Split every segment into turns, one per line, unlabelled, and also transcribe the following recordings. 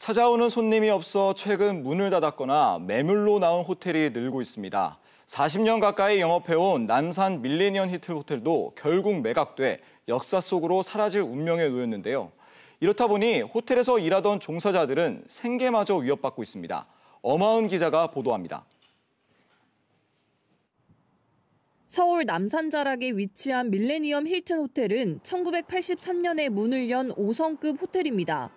찾아오는 손님이 없어 최근 문을 닫았거나 매물로 나온 호텔이 늘고 있습니다. 40년 가까이 영업해온 남산 밀레니언 히틀 호텔도 결국 매각돼 역사 속으로 사라질 운명에 놓였는데요. 이렇다 보니 호텔에서 일하던 종사자들은 생계마저 위협받고 있습니다. 어마은 기자가 보도합니다.
서울 남산 자락에 위치한 밀레니엄 힐튼 호텔은 1983년에 문을 연 5성급 호텔입니다.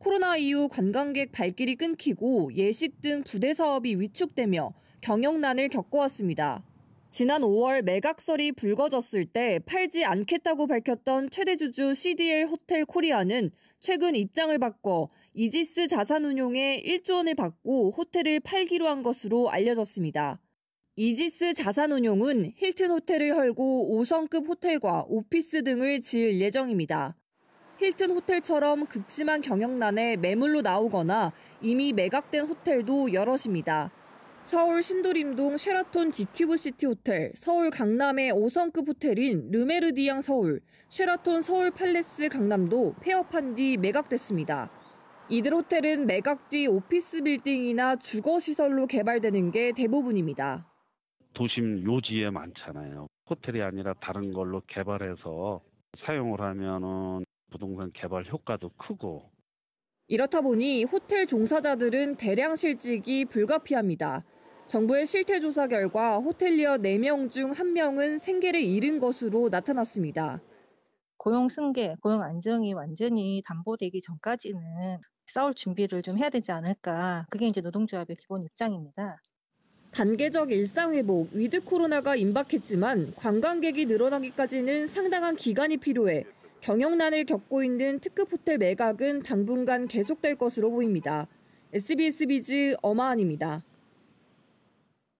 코로나 이후 관광객 발길이 끊기고 예식 등 부대 사업이 위축되며 경영난을 겪어왔습니다. 지난 5월 매각설이 불거졌을 때 팔지 않겠다고 밝혔던 최대주주 CDL 호텔 코리아는 최근 입장을 바꿔 이지스 자산운용에 1조 원을 받고 호텔을 팔기로 한 것으로 알려졌습니다. 이지스 자산운용은 힐튼 호텔을 헐고 5성급 호텔과 오피스 등을 지을 예정입니다. 힐튼 호텔처럼 극심한 경영난에 매물로 나오거나 이미 매각된 호텔도 여럿입니다. 서울 신도림동 쉐라톤 지큐브시티 호텔, 서울 강남의 5성급 호텔인 르메르디앙 서울, 쉐라톤 서울 팔레스 강남도 폐업한 뒤 매각됐습니다. 이들 호텔은 매각 뒤 오피스 빌딩이나 주거시설로 개발되는 게 대부분입니다.
도심 요지에 많잖아요. 호텔이 아니라 다른 걸로 개발해서 사용을 하면은 부동산 개발 효과도 크고
이렇다 보니 호텔 종사자들은 대량 실직이 불가피합니다. 정부의 실태조사 결과 호텔리어 4명 중 1명은 생계를 잃은 것으로 나타났습니다. 고용 승계, 고용
안정이 완전히 담보되기 전까지는 싸울 준비를 좀 해야 되지 않을까. 그게 이제 노동조합의 기본 입장입니다.
단계적 일상회복, 위드 코로나가 임박했지만 관광객이 늘어나기까지는 상당한 기간이 필요해 경영난을 겪고 있는 특급 호텔 매각은 당분간 계속될 것으로 보입니다. SBS 비즈 어마한입니다.